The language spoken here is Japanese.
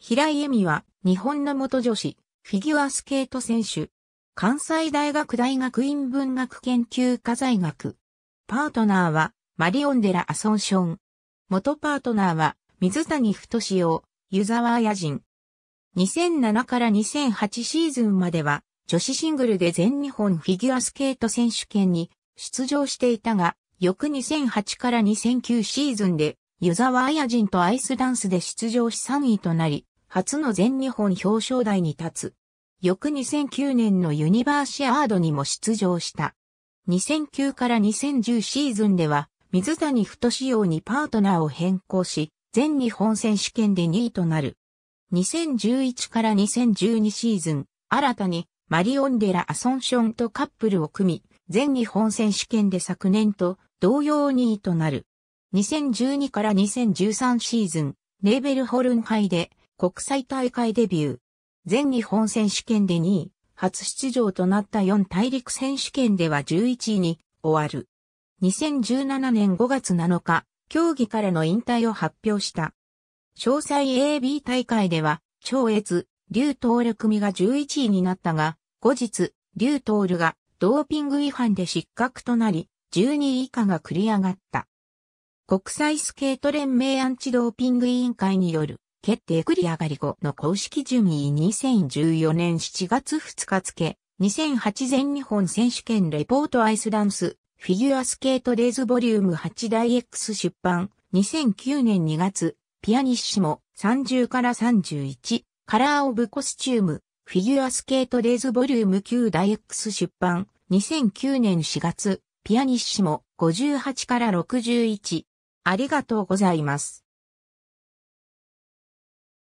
平井恵美は日本の元女子、フィギュアスケート選手。関西大学大学院文学研究科在学。パートナーはマリオンデラ・アソンション。元パートナーは水谷太志陽、湯沢野人。2007から2008シーズンまでは女子シングルで全日本フィギュアスケート選手権に出場していたが、翌2008から2009シーズンで湯沢綾人とアイスダンスで出場し3位となり、初の全日本表彰台に立つ。翌2009年のユニバーシアードにも出場した。2009から2010シーズンでは、水谷太仕様にパートナーを変更し、全日本選手権で2位となる。2011から2012シーズン、新たにマリオンデラ・アソンションとカップルを組み、全日本選手権で昨年と同様2位となる。2012から2013シーズン、ネーベルホルン杯で国際大会デビュー。全日本選手権で2位、初出場となった4大陸選手権では11位に終わる。2017年5月7日、競技からの引退を発表した。詳細 AB 大会では、超越、竜東る組が11位になったが、後日、竜東るがドーピング違反で失格となり、12位以下が繰り上がった。国際スケート連盟アンチドーピング委員会による決定繰り上がり後の公式順位2014年7月2日付、2008全日本選手権レポートアイスダンス、フィギュアスケートデイズボリューム8大 X 出版、2009年2月、ピアニッシモ30から31、カラーオブコスチューム、フィギュアスケートデイズボリューム9大 X 出版、2009年4月、ピアニッシモ58から61。ありがとうございます。